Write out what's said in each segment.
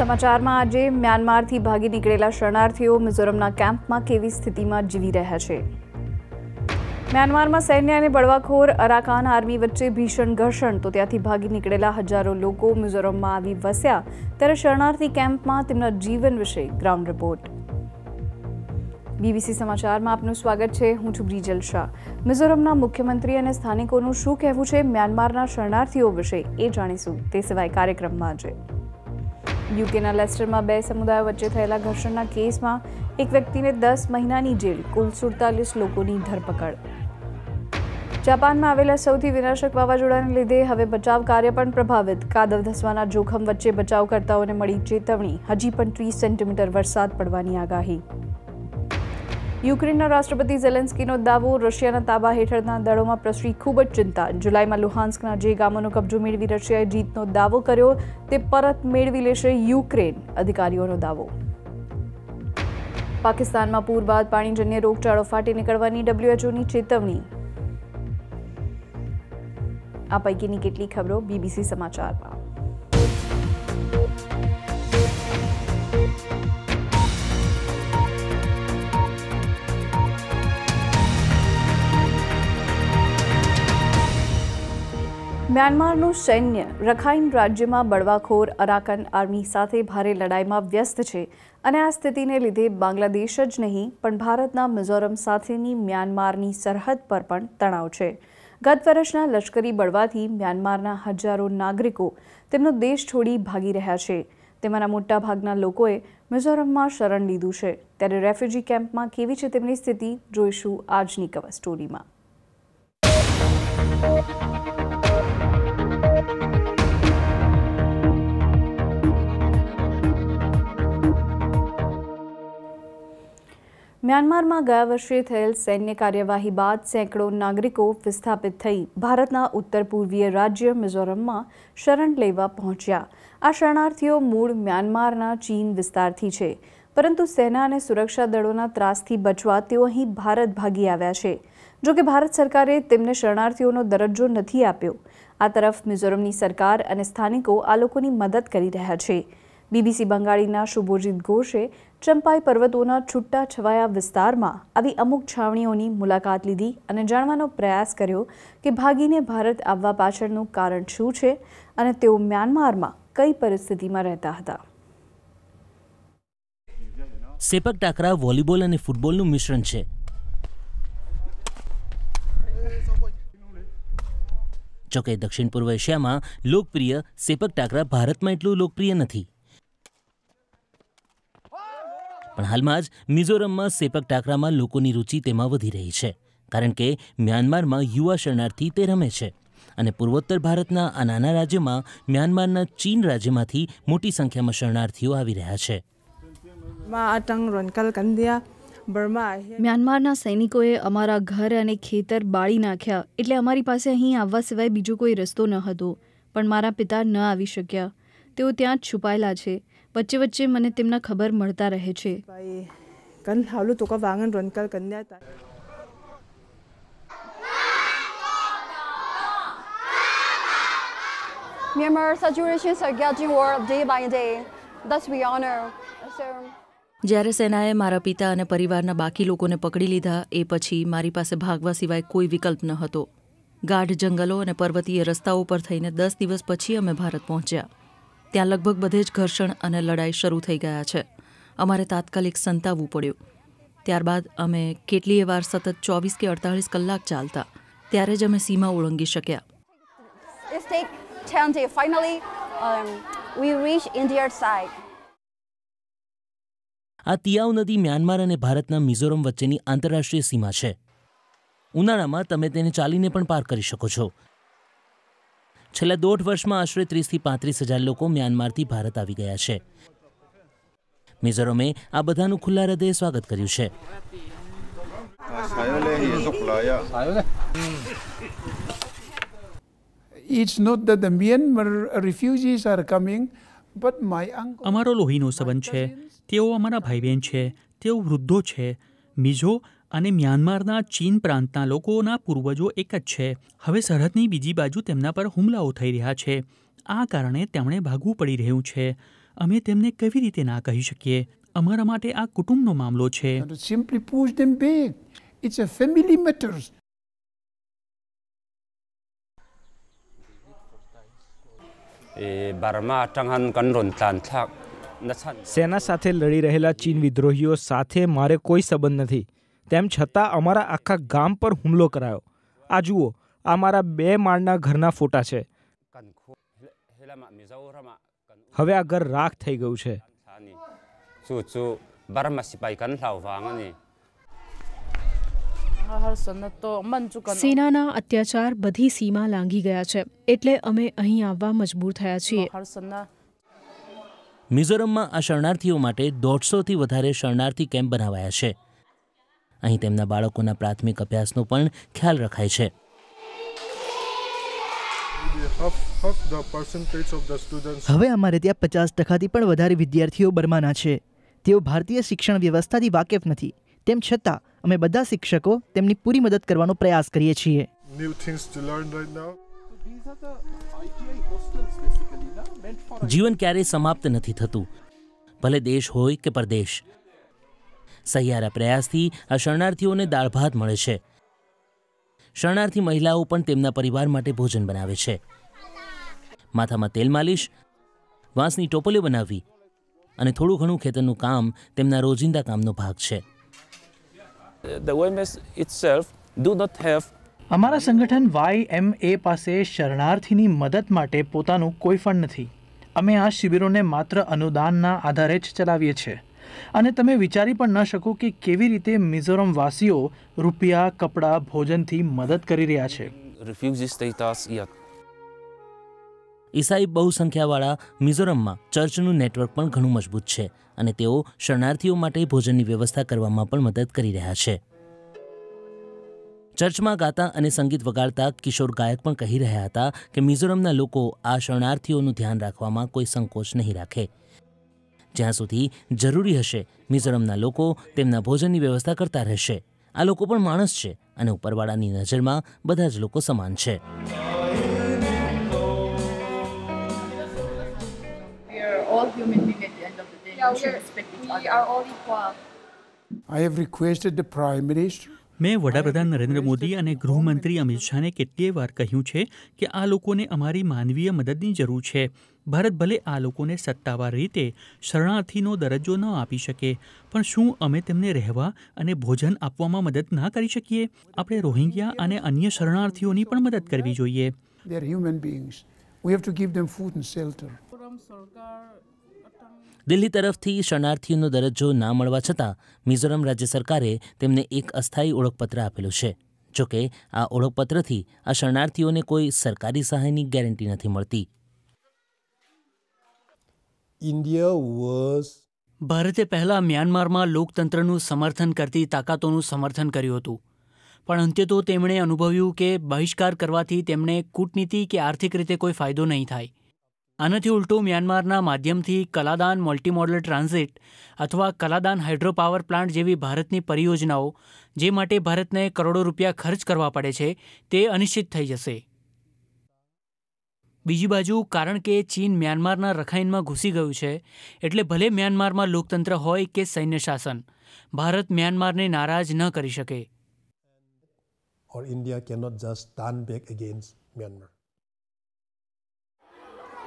સમાચારમાં આજે મ્યાનમારથી ભાગી નીકળેલા શરણાર્થીઓ મિઝોરમના કેમ્પમાં કેવી સ્થિતિમાં જીવી રહ્યા છે મ્યાનમારમાં સૈન્ય અને બળવાખોર અરાકાન આર્મી વચ્ચે ભીષણ ઘર્ષણ તો ત્યાંથી ભાગી નીકળેલા હજારો લોકો મિઝોરમમાં આવી વસ્યા ત્યારે શરણાર્થી કેમ્પમાં તેમના જીવન વિશે ગ્રાઉન્ડ રિપોર્ટ બીબીસી સમાચારમાં આપનું સ્વાગત છે હું છું બ્રિજલ શાહ મિઝોરમના મુખ્યમંત્રી અને સ્થાનિકોનું શું કહેવું છે મ્યાનમારના શરણાર્થીઓ વિશે એ જાણીશું તે સિવાય કાર્યક્રમમાં આજે યુકેના લેસ્ટરમાં બે સમુદાયો વચ્ચે થયેલા ઘર્ષણના કેસમાં એક વ્યક્તિને દસ મહિનાની જેલ કુલ સુડતાલીસ લોકોની ધરપકડ જાપાનમાં આવેલા સૌથી વિનાશક વાવાઝોડાને લીધે હવે બચાવ કાર્ય પણ પ્રભાવિત કાદવ ધસવાના જોખમ વચ્ચે બચાવકર્તાઓને મળી ચેતવણી હજી પણ ત્રીસ સેન્ટીમીટર વરસાદ પડવાની આગાહી યુક્રેનના રાષ્ટ્રપતિ ઝેલેન્સ્કીનો દાવો રશિયાના તાબા હેઠળના દળોમાં પ્રસરી ખૂબ જ ચિંતા જુલાઈમાં લુહાન્સ્કના જે ગામોનો કબજો મેળવી રશિયાએ જીતનો દાવો કર્યો તે પરત મેળવી લેશે યુક્રેન અધિકારીઓનો દાવો પાકિસ્તાનમાં પૂર બાદ પાણીજન્ય રોગચાળો ફાટી નીકળવાની ડબ્લ્યુએચઓની ચેતવણી આ પૈકીની કેટલીક ખબરો બીબીસી સમાચારમાં મ્યાનમારનું સૈન્ય રખાઈન રાજ્યમાં બળવાખોર અરાકન આર્મી સાથે ભારે લડાઈમાં વ્યસ્ત છે અને આ સ્થિતિને લીધે બાંગ્લાદેશ જ નહીં પણ ભારતના મિઝોરમ સાથેની મ્યાનમારની સરહદ પર પણ તણાવ છે ગત વર્ષના લશ્કરી બળવાથી મ્યાનમારના હજારો નાગરિકો તેમનો દેશ છોડી ભાગી રહ્યા છે તેમાંના મોટાભાગના લોકોએ મિઝોરમમાં શરણ લીધું છે ત્યારે રેફ્યુજી કેમ્પમાં કેવી છે તેમની સ્થિતિ જોઈશું આજની કવર સ્ટોરીમાં મ્યાનમારમાં ગયા વર્ષે થયેલ સૈન્ય કાર્યવાહી બાદ સેંકડો નાગરિકો વિસ્થાપિત થઈ ભારતના ઉત્તર પૂર્વીય રાજ્ય મિઝોરમમાં શરણ લેવા પહોંચ્યા આ શરણાર્થીઓ મૂળ મ્યાનમારના ચીન વિસ્તારથી છે પરંતુ સેના અને સુરક્ષા દળોના ત્રાસથી બચવા તેઓ અહીં ભારત ભાગી આવ્યા છે જોકે ભારત સરકારે તેમને શરણાર્થીઓનો દરજ્જો નથી આપ્યો આ તરફ મિઝોરમની સરકાર અને સ્થાનિકો આ લોકોની મદદ કરી રહ્યા છે બીબીસી બંગાળીના શુભોજીત ઘોષે ચંપાઈ પર્વતોના છૂટા છવાયા વિસ્તારમાં આવી અમુક છાવણીઓની મુલાકાત લીધી અને જાણવાનો પ્રયાસ કર્યો કે ભાગીને ભારત આવવા પાછળનું કારણ શું છે અને તેઓ મ્યાનમારમાં કઈ પરિસ્થિતિમાં રહેતા હતા સેપક ટાકરા વોલીબોલ અને ફૂટબોલનું મિશ્રણ છે જોકે દક્ષિણ પૂર્વ એશિયામાં લોકપ્રિય સેપક ટાકરા ભારતમાં એટલું લોકપ્રિય નથી પણ હાલમાં જ મિઝોરમમાં સેપક ટાકરામાં લોકોની રુચિ તેમાં વધી રહી છે કારણ કે મ્યાનમારમાં યુવા શરણાર્થી તે રમે છે અને પૂર્વોત્તર ભારતના આ નાના રાજ્યમાં મ્યાનમારના ચીન રાજ્યમાંથી મોટી સંખ્યામાં શરણાર્થીઓ આવી રહ્યા છે મ્યાનમારના સૈનિકોએ અમારા ઘર અને ખેતર બાળી નાખ્યા એટલે અમારી પાસે અહીં આવવા સિવાય બીજો કોઈ રસ્તો ન હતો પણ મારા પિતા ન આવી શક્યા તેઓ ત્યાં જ છુપાયેલા છે વચ્ચે વચ્ચે મને તેમના ખબર મળતા રહે છે Myanmar saturation surgery world day by day. Thus we honor. જ્યારે સેનાએ મારા પિતા અને પરિવારના બાકી લોકોને પકડી લીધા એ પછી મારી પાસે ભાગવા સિવાય કોઈ વિકલ્પ ન હતો ગાઢ જંગલો અને પર્વતીય રસ્તાઓ પર થઈને દસ દિવસ પછી અમે ભારત પહોંચ્યા ત્યાં લગભગ બધે જ ઘર્ષણ અને લડાઈ શરૂ થઈ ગયા છે અમારે તાત્કાલિક સંતાવવું પડ્યું ત્યારબાદ અમે કેટલીય વાર સતત ચોવીસ કે અડતાલીસ કલાક ચાલતા ત્યારે જ અમે સીમા ઓળંગી શક્યા um, આ તિયાવ નદી મ્યાનમાર અને ભારતના મિઝોરમ વચ્ચેની આંતરરાષ્ટ્રીય સીમા છે ઉનાળામાં તમે તેને ચાલીને પણ પાર કરી શકો છો છેલ્લા દોઢ વર્ષમાં આશરે ત્રીસથી પાંત્રીસ હજાર લોકો મ્યાનમારથી ભારત આવી ગયા છે મિઝોરમે આ બધાનું ખુલ્લા હૃદયે સ્વાગત કર્યું છે It's not that the Myanmar refugees are coming, અમારો લોહીનો સંબંધ છે તેઓ અમારા ભાઈ બહેન છે તેઓ વૃદ્ધો છે મિઝો અને મ્યાનમારના ચીન પ્રાંતના લોકોના પૂર્વજો એક જ છે હવે સરહદની બીજી બાજુ તેમના પર હુમલાઓ થઈ રહ્યા છે આ કારણે તેમણે ભાગવું પડી રહ્યું છે અમે તેમને કેવી રીતે ના કહી શકીએ અમારા માટે આ કુટુંબનો મામલો છે ઇટ્સ અ ફેમિલી મેટર્સ બારમા ટંગન સેના સાથે લડી રહેલા ચીન વિદ્રોહીઓ સાથે મારે કોઈ સંબંધ નથી તેમ છતાં અમારા આખા ગામ પર હુમલો કરાયો આ જુઓ આ મારા બે માળના ઘરના ફોટા છે હવે આ ઘર રાખ થઈ ગયું છે સેનાના અત્યાચાર બધી સીમા લાંઘી ગયા છે એટલે અમે અહીં આવવા મજબૂર થયા છીએ મિઝોરમમાં આ શરણાર્થીઓ માટે દોઢસોથી વધારે શરણાર્થી કેમ્પ બનાવાયા છે અહીં તેમના બાળકોના પ્રાથમિક અભ્યાસનો પણ ખ્યાલ રખાય છે હવે અમારે ત્યાં પચાસ ટકાથી પણ વધારે વિદ્યાર્થીઓ બર્માના છે તેઓ ભારતીય શિક્ષણ વ્યવસ્થાથી વાકેફ નથી તેમ છતાં અમે બધા શિક્ષકો તેમની પૂરી મદદ કરવાનો પ્રયાસ કરીએ છીએ જીવન ક્યારેય સમાપ્ત નથી થતું ભલે દેશ હોય કે પરદેશ સહિયારા પ્રયાસથી આ શરણાર્થીઓને દાળ ભાત મળે છે શરણાર્થી મહિલાઓ પણ તેમના પરિવાર માટે ભોજન બનાવે છે માથામાં તેલ માલિશ વાંસની ટોપલીઓ બનાવવી અને થોડું ઘણું ખેતરનું કામ તેમના રોજિંદા કામનો ભાગ છે અમારા સંગઠન વાય એમ એ પાસે શરણાર્થીની મદદ માટે પોતાનું કોઈ ફંડ નથી અમે આ શિબિરોને માત્ર અનુદાનના આધારે જ ચલાવીએ છીએ અને તમે વિચારી પણ ન શકો કે કેવી રીતે મિઝોરમવાસીઓ રૂપિયા કપડાં ભોજનથી મદદ કરી રહ્યા છે ઈસાઈ બહુસંખ્યાવાળા મિઝોરમમાં ચર્ચનું નેટવર્ક પણ ઘણું મજબૂત છે અને તેઓ શરણાર્થીઓ માટે ભોજનની વ્યવસ્થા કરવામાં પણ મદદ કરી રહ્યા છે ચર્ચમાં ગાતા અને સંગીત વગાડતા કિશોર ગાયક પણ કહી રહ્યા હતા કે મિઝોરમના લોકો આ શરણાર્થીઓનું ધ્યાન રાખવામાં કોઈ સંકોચ નહીં રાખે જ્યાં સુધી જરૂરી હશે મિઝોરમના લોકો તેમના ભોજનની વ્યવસ્થા કરતા રહેશે આ લોકો પણ માણસ છે અને ઉપરવાળાની નજરમાં બધા જ લોકો સમાન છે I have requested the Prime મેં વડાપ્રધાન નરેન્દ્ર મોદી અને ગૃહમંત્રી અમિત શાહને કેટલીય વાર કહ્યું છે કે આ લોકોને અમારી માનવીય મદદની જરૂર છે ભારત ભલે આ લોકોને સત્તાવાર રીતે શરણાર્થીનો દરજ્જો ન આપી શકે પણ શું અમે તેમને રહેવા અને ભોજન આપવામાં મદદ ના કરી શકીએ આપણે રોહિંગ્યા અને અન્ય શરણાર્થીઓની પણ મદદ કરવી જોઈએ દિલ્હી તરફથી શરણાર્થીઓનો દરજ્જો ના મળવા છતાં મિઝોરમ રાજ્ય સરકારે તેમને એક અસ્થાયી ઓળખપત્ર આપેલું છે જોકે આ ઓળખપત્રથી આ શરણાર્થીઓને કોઈ સરકારી સહાયની ગેરંટી નથી મળતી India was ભારતે પહેલાં મ્યાનમારમાં લોકતંત્રનું સમર્થન કરતી તાકાતોનું સમર્થન કર્યું હતું પણ અંતે તો તેમણે અનુભવ્યું કે બહિષ્કાર કરવાથી તેમણે કૂટનીતિ કે આર્થિક રીતે કોઈ ફાયદો નહીં થાય આનાથી ઉલટું મ્યાનમારના માધ્યમથી કલાદાન મલ્ટીમોડલ ટ્રાન્ઝિટ અથવા કલાદાન હાઇડ્રોપાવર પ્લાન્ટ જેવી ભારતની પરિયોજનાઓ જે માટે ભારતને કરોડો રૂપિયા ખર્ચ કરવા પડે છે તે અનિશ્ચિત થઈ જશે બીજી બાજુ કારણ કે ચીન મ્યાનમારના રખાઈનમાં ઘૂસી ગયું છે એટલે ભલે મ્યાનમારમાં લોકતંત્ર હોય કે સૈન્ય શાસન ભારત મ્યાનમારને નારાજ ન કરી શકે or India cannot just stand back against Myanmar.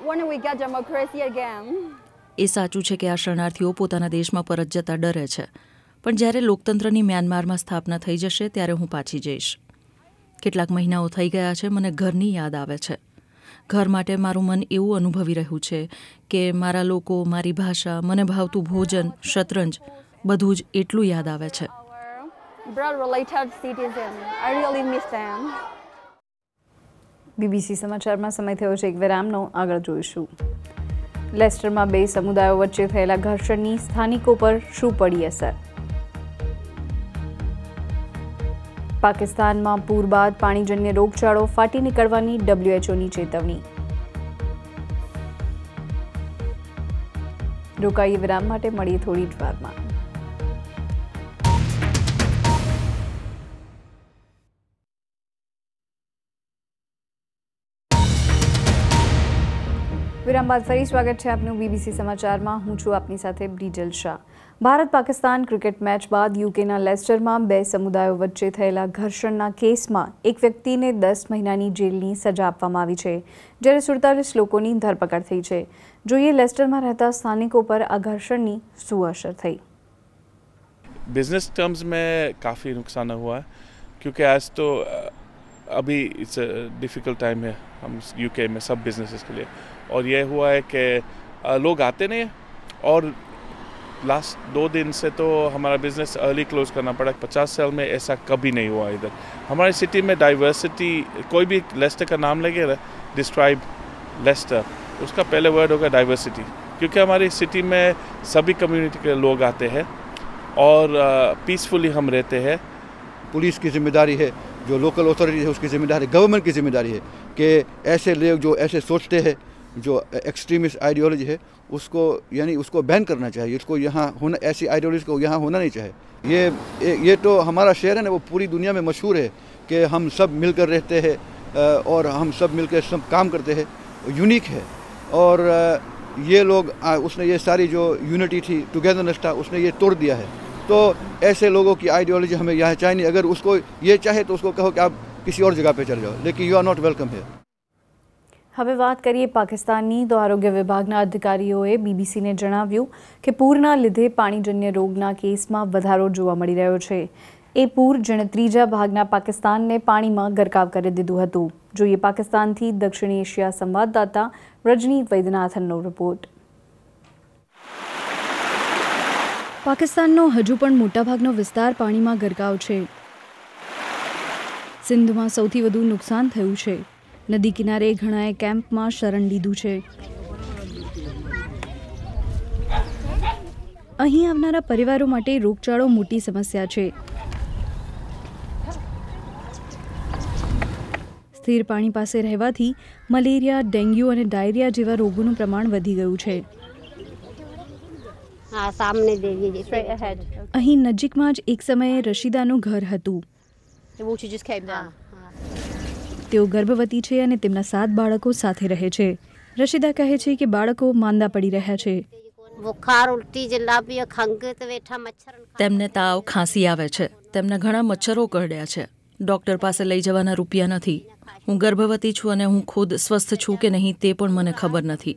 When we get democracy again. એ સાચું છે કે આ શરણાર્થીઓ પોતાના દેશમાં પરત જતા ડરે છે પણ જ્યારે લોકતંત્રની મ્યાનમારમાં સ્થાપના થઈ જશે ત્યારે હું પાછી જઈશ કેટલાક મહિનાઓ થઈ ગયા છે મને ઘરની યાદ આવે છે ઘર માટે મારું મન એવું અનુભવી રહ્યું છે કે મારા લોકો મારી ભાષા મને ભાવતું ભોજન શતરંજ બધું જ એટલું યાદ આવે છે બીબીસી સમાચારમાં સમય થયો છે એક વિરામનો આગળ જોઈશું લેસ્ટરમાં બે સમુદાયો વચ્ચે થયેલા ઘર્ષણની સ્થાનિકો પર શું પડી અસર પાકિસ્તાનમાં પૂર બાદ પાણીજન્ય રોગચાળો ફાટી નીકળવાની ડબ્લ્યુએચઓની ચેતવણી રોકાઈએ વિરામ માટે મળીએ થોડી જ વારમાં વિરામ બાદ ફરી સ્વાગત છે આપનું બીબીસી સમાચારમાં હું છું આપની સાથે બ્રિજલ શાહ ભારત પાકિસ્તાન ક્રિકેટ મેચ બાદ યુકેના લેસ્ટરમાં બે સમુદાયો વચ્ચે થયેલા ઘર્ષણના કેસમાં એક વ્યક્તિને દસ મહિનાની જેલની સજા આપવામાં આવી છે જ્યારે સુડતાલીસ લોકોની ધરપકડ થઈ છે જોઈએ લેસ્ટરમાં રહેતા સ્થાનિકો પર આ ઘર્ષણની શું અસર થઈ બિઝનેસ ટર્મ્સ મેં કાફી નુકસાન हुआ ક્યુકે આજ તો અભી अभी અ डिफ़िकल्ट ટાઈમ है हम यूके में सब बिजनेसेस के लिए और यह हुआ है कि लोग आते नहीं और लास्ट दो दिन से तो हमारा बिजनेस अर्ली क्लोज करना पड़ा पचास साल में ऐसा कभी नहीं हुआ इधर हमारे सिटी में डाइवर्सिटी कोई भी लेस्टर का नाम लगेगा डिस्क्राइब लेस्टर उसका पहले वर्ड होगा डाइवर्सिटी क्योंकि हमारी सिटी में सभी कम्युनिटी के लोग आते हैं और पीसफुली हम रहते हैं पुलिस की जिम्मेदारी है जो लोकल अथॉरिटी है उसकी जिम्मेदारी गवर्नमेंट की जिम्मेदारी है कि ऐसे लोग जो ऐसे सोचते हैं जो एक्सट्रीमिस्ट आइडियोलॉजी है उसको यानी उसको बैन करना चाहिए उसको यहाँ होना ऐसी आइडियोलॉजी को यहाँ होना नहीं चाहिए ये ये तो हमारा शहर है ना वो पूरी दुनिया में मशहूर है कि हम सब मिलकर रहते हैं और हम सब मिलकर सब काम करते हैं यूनिक है और ये लोग उसने ये सारी जो यूनिटी थी टुगेदरनेस था उसने ये तोड़ दिया है तो ऐसे लोगों की आइडियोलॉजी हमें यहाँ चाहिए नहीं अगर उसको ये चाहे तो उसको कहो कि आप किसी और जगह पे चले जाओ लेकिन यू आर नॉट वेलकम है હવે વાત કરીએ પાકિસ્તાનની તો આરોગ્ય વિભાગના અધિકારીઓએ બીબીસીને જણાવ્યું કે પૂરના લીધે પાણીજન્ય રોગના કેસમાં વધારો જોવા મળી રહ્યો છે એ પૂર જેણે ત્રીજા ભાગના પાકિસ્તાનને પાણીમાં ગરકાવ કરી દીધું હતું જોઈએ પાકિસ્તાનથી દક્ષિણ એશિયા સંવાદદાતા રજની વૈદ્યનાથનનો રિપોર્ટ પાકિસ્તાનનો હજુ પણ મોટાભાગનો વિસ્તાર પાણીમાં ગરકાવ છે સિંધમાં સૌથી વધુ નુકસાન થયું છે નદી કિનારે ઘણાએ કેમ્પમાં શરણ લીધું છે અહીં આવનારા પરિવારો માટે રોગચાળો મોટી સમસ્યા છે સ્થિર પાણી પાસે રહેવાથી મલેરિયા ડેન્ગ્યુ અને ડાયરિયા જેવા રોગોનું પ્રમાણ વધી ગયું છે અહીં નજીકમાં જ એક સમયે રશીદાનું ઘર હતું તેઓ ગર્ભવતી છે અને તેમના સાત બાળકો સાથે રહે છે રશિદા કહે છે કે બાળકો માંદા પડી રહ્યા છે તેમને તાવ ખાંસી આવે છે તેમને ઘણા મચ્છરો કરડ્યા છે ડોક્ટર પાસે લઈ જવાના રૂપિયા નથી હું ગર્ભવતી છું અને હું ખુદ સ્વસ્થ છું કે નહીં તે પણ મને ખબર નથી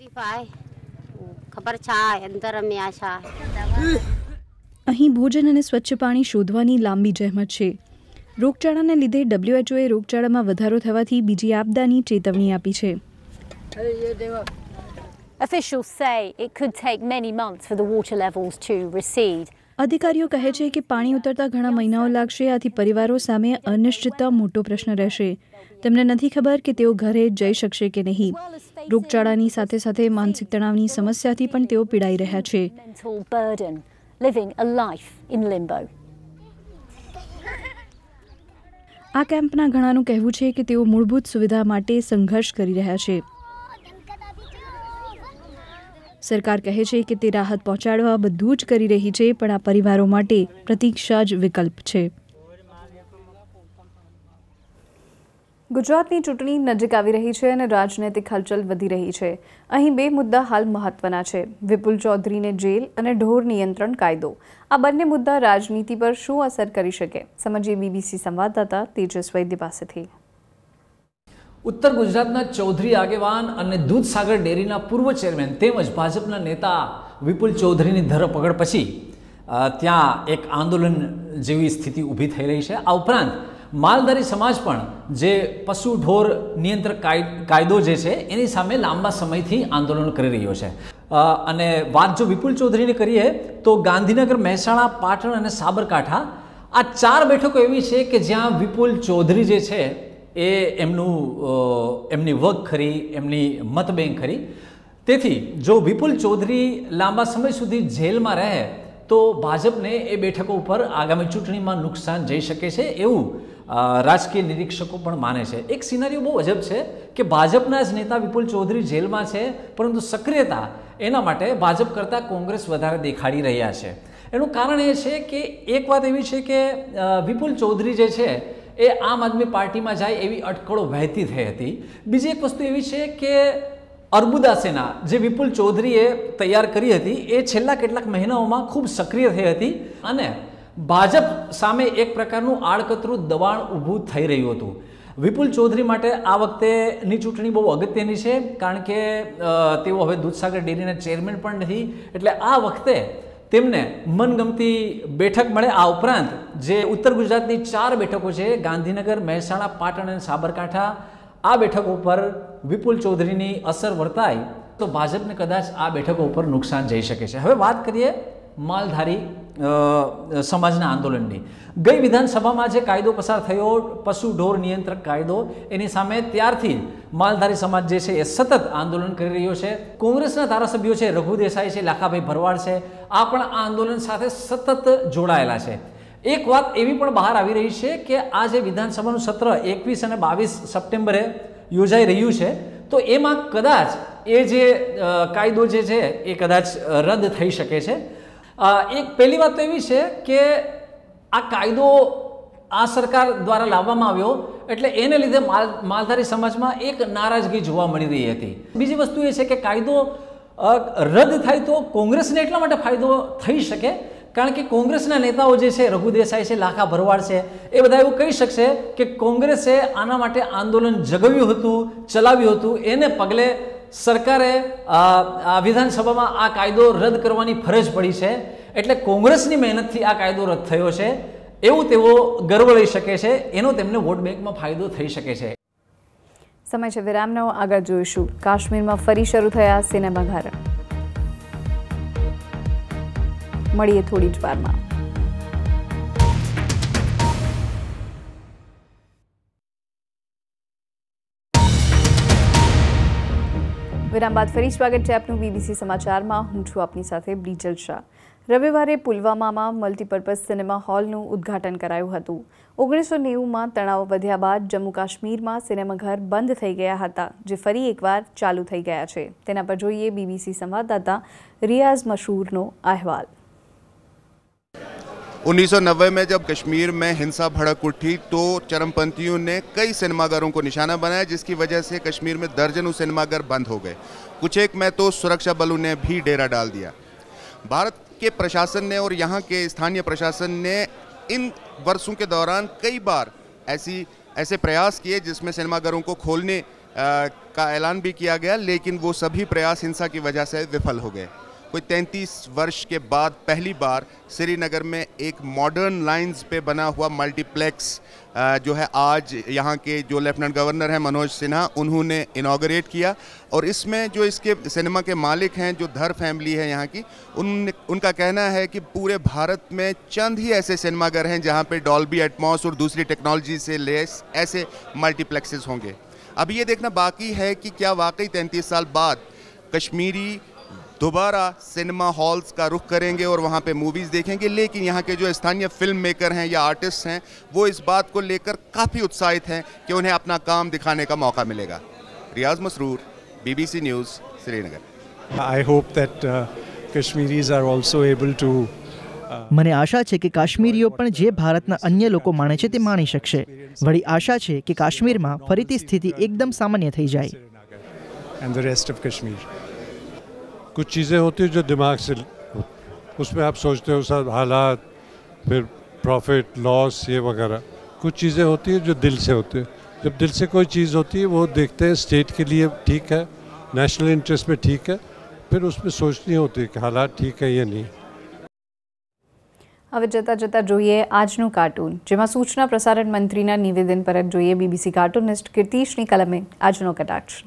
અહીં ભોજન અને સ્વચ્છ પાણી શોધવાની લાંબી જહેમત છે રોગચાળાને લીધે ડબ્લ્યુએચઓએ રોગચાળામાં વધારો થવાથી બીજી આપદાની ચેતવણી આપી છે Officials say it could take many months for the water levels to અધિકારીઓ કહે છે કે પાણી ઉતરતા ઘણા મહિનાઓ લાગશે આથી પરિવારો સામે અનિશ્ચિતતા મોટો પ્રશ્ન રહેશે તેમને નથી ખબર કે તેઓ ઘરે જઈ શકશે કે નહીં રોગચાળાની સાથે સાથે માનસિક તણાવની સમસ્યાથી પણ તેઓ પીડાઈ રહ્યા છે લિવિંગ અ આ કેમ્પના ઘણાનું કહેવું છે કે તેઓ મૂળભૂત સુવિધા માટે સંઘર્ષ કરી રહ્યા છે સરકાર કહે છે કે તે રાહત પહોંચાડવા બધું જ કરી રહી છે પણ આ પરિવારો માટે પ્રતીક્ષા જ વિકલ્પ છે ગુજરાતની ચૂંટણી નજીક આવી રહી છે અને રાજનૈતિક હલચલ વધી રહી છે અહીં બે મુદ્દા હાલ મહત્વના છે વિપુલ ચૌધરીને જેલ અને ઢોર નિયંત્રણ કાયદો આ બંને મુદ્દા રાજનીતિ પર શું અસર કરી શકે સમજીએ બીબીસી સંવાદદાતા તેજસ વૈદ્ય પાસેથી ઉત્તર ગુજરાતના ચૌધરી આગેવાન અને દૂધસાગર ડેરીના પૂર્વ ચેરમેન તેમજ ભાજપના નેતા વિપુલ ચૌધરીની ધરપકડ પછી ત્યાં એક આંદોલન જેવી સ્થિતિ ઊભી થઈ રહી છે આ ઉપરાંત માલધારી સમાજ પણ જે પશુ ઢોર નિયંત્રક કાયદો જે છે એની સામે લાંબા સમયથી આંદોલન કરી રહ્યો છે અને વાત જો વિપુલ ચૌધરીને કરીએ તો ગાંધીનગર મહેસાણા પાટણ અને સાબરકાંઠા આ ચાર બેઠકો એવી છે કે જ્યાં વિપુલ ચૌધરી જે છે એ એમનું એમની વર્ક ખરી એમની મતબેંક ખરી તેથી જો વિપુલ ચૌધરી લાંબા સમય સુધી જેલમાં રહે તો ભાજપને એ બેઠકો ઉપર આગામી ચૂંટણીમાં નુકસાન જઈ શકે છે એવું રાજકીય નિરીક્ષકો પણ માને છે એક સિનારીઓ બહુ અજબ છે કે ભાજપના જ નેતા વિપુલ ચૌધરી જેલમાં છે પરંતુ સક્રિયતા એના માટે ભાજપ કરતાં કોંગ્રેસ વધારે દેખાડી રહ્યા છે એનું કારણ એ છે કે એક વાત એવી છે કે વિપુલ ચૌધરી જે છે એ આમ આદમી પાર્ટીમાં જાય એવી અટકળો વહેતી થઈ હતી બીજી એક વસ્તુ એવી છે કે અર્બુદા સેના જે વિપુલ ચૌધરીએ તૈયાર કરી હતી એ છેલ્લા કેટલાક મહિનાઓમાં ખૂબ સક્રિય થઈ હતી અને ભાજપ સામે એક પ્રકારનું આડકતરું દબાણ ઊભું થઈ રહ્યું હતું વિપુલ ચૌધરી માટે આ વખતેની ચૂંટણી બહુ અગત્યની છે કારણ કે તેઓ હવે દૂધસાગર ડેરીના ચેરમેન પણ નથી એટલે આ વખતે તેમને મનગમતી બેઠક મળે આ ઉપરાંત જે ઉત્તર ગુજરાતની ચાર બેઠકો છે ગાંધીનગર મહેસાણા પાટણ અને સાબરકાંઠા આ બેઠકો ઉપર વિપુલ ચૌધરીની અસર વર્તાય તો ભાજપને કદાચ આ બેઠકો ઉપર નુકસાન જઈ શકે છે હવે વાત કરીએ માલધારી સમાજના આંદોલનની ગઈ વિધાનસભામાં જે કાયદો પસાર થયો પશુ ઢોર નિયંત્રક કાયદો એની સામે ત્યારથી માલધારી સમાજ જે છે એ સતત આંદોલન કરી રહ્યો છે કોંગ્રેસના ધારાસભ્યો છે રઘુ દેસાઈ છે લાખાભાઈ ભરવાડ છે આ પણ આ આંદોલન સાથે સતત જોડાયેલા છે એક વાત એવી પણ બહાર આવી રહી છે કે આ જે વિધાનસભાનું સત્ર એકવીસ અને બાવીસ સપ્ટેમ્બરે યોજાઈ રહ્યું છે તો એમાં કદાચ એ જે કાયદો જે છે એ કદાચ રદ થઈ શકે છે એક પહેલી વાત એવી છે કે આ કાયદો આ સરકાર દ્વારા લાવવામાં આવ્યો એટલે એને લીધે માલ માલધારી સમાજમાં એક નારાજગી જોવા મળી રહી હતી બીજી વસ્તુ એ છે કે કાયદો રદ થાય તો કોંગ્રેસને એટલા માટે ફાયદો થઈ શકે કારણ કે કોંગ્રેસના નેતાઓ જે છે રઘુદેસાઈ છે લાખા ભરવાડ છે એ બધા એવું કહી શકશે કે કોંગ્રેસે આના માટે આંદોલન જગવ્યું હતું ચલાવ્યું હતું એને પગલે સરકારે વિધાનસભામાં આ કાયદો રદ કરવાની ફરજ પડી છે એટલે કોંગ્રેસની મહેનતથી આ કાયદો રદ થયો છે એવું તેઓ ગર્વ લઈ શકે છે એનો તેમને વોટ બેંકમાં ફાયદો થઈ શકે છે સમય છે વિરામનો આગળ જોઈશું કાશ્મીરમાં ફરી શરૂ થયા સિનેમાઘર મળીએ થોડી જ વારમાં વિરામ બાદ ફરી સ્વાગત છે આપનું બીબીસી સમાચારમાં હું છું આપની સાથે બ્રિજલ શાહ રવિવારે પુલવામામાં મલ્ટીપર્પઝ સિનેમા હોલનું ઉદ્ઘાટન કરાયું હતું ઓગણીસો નેવુંમાં તણાવ વધ્યા બાદ જમ્મુ કાશ્મીરમાં સિનેમાઘર બંધ થઈ ગયા હતા જે ફરી એકવાર ચાલુ થઈ ગયા છે તેના પર જોઈએ બીબીસી સંવાદદાતા રિયાઝ મશહૂરનો અહેવાલ 1990 में जब कश्मीर में हिंसा भड़क उठी तो चरमपंथियों ने कई सिनेमाघरों को निशाना बनाया जिसकी वजह से कश्मीर में दर्जनों सिनेमाघर बंद हो गए कुछ एक में तो सुरक्षा बलों ने भी डेरा डाल दिया भारत के प्रशासन ने और यहाँ के स्थानीय प्रशासन ने इन वर्षों के दौरान कई बार ऐसी ऐसे प्रयास किए जिसमें सिनेमाघरों को खोलने आ, का ऐलान भी किया गया लेकिन वो सभी प्रयास हिंसा की वजह से विफल हो गए कोई तैंतीस वर्ष के बाद पहली बार श्रीनगर में एक मॉडर्न लाइंस पे बना हुआ मल्टीप्लेक्स जो है आज यहाँ के जो लेफ्टिनेंट गवर्नर हैं मनोज सिन्हा उन्होंने इनाग्रेट किया और इसमें जो इसके सिनेमा के मालिक हैं जो धर फैमिली है यहाँ की उन उनका कहना है कि पूरे भारत में चंद ही ऐसे सिनेमाघर हैं जहाँ पे डॉल्बी एटमॉस और दूसरी टेक्नोलॉजी से लेस ऐसे मल्टीप्लेक्सेस होंगे अब ये देखना बाकी है कि क्या वाकई तैंतीस साल बाद कश्मीरी दोबारा सिनेमा हॉल्स का रुख करेंगे और वहाँ पे मूवीज़ देखेंगे लेकिन यहाँ के जो स्थानीय फिल्म मेकर हैं या आर्टिस्ट हैं वो इस बात को लेकर काफ़ी उत्साहित हैं कि उन्हें अपना काम दिखाने का मौका मिलेगा Riyaz Masroor BBC news Srinagar I hope that Kashmiris are also able to મને આશા છે કે કાશ્મીરીઓ પણ જે ભારતના અન્ય લોકો માણે છે તે માણી શકશે વળી આશા છે કે કાશ્મીરમાં ફરીથી સ્થિતિ એકદમ સામાન્ય થઈ જાય and the rest of Kashmir कुछ चीज़ें होती हैं जो दिमाग से उसमें आप सोचते हो सब हालात फिर प्रॉफिट लॉस ये वगैरह कुछ चीज़ें होती हैं जो दिल से होती है जब दिल से कोई चीज़ होती है वो देखते हैं स्टेट के लिए ठीक है नेशनल इंटरेस्ट में ठीक है फिर उसमें सोचनी होती है कि हालात ठीक है या जता હવે જતાં જતાં જોઈએ આજનું કાર્ટૂન જેમાં સૂચના પ્રસારણ મંત્રીના નિવેદન પરત જોઈએ બીબીસી कार्टूनिस्ट કીર્તિશની કલમે આજનો કટાક્ષ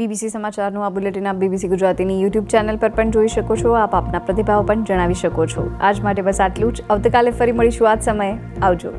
બીબીસી સમાચારનું આ બુલેટિન આપ બીબીસી ગુજરાતીની યુટ્યુબ ચેનલ પર પણ જોઈ શકો છો આપ આપના પ્રતિભાવ પણ જણાવી શકો છો આજ માટે બસ આટલું જ આવતીકાલે ફરી મળીશું આ જ સમયે આવજો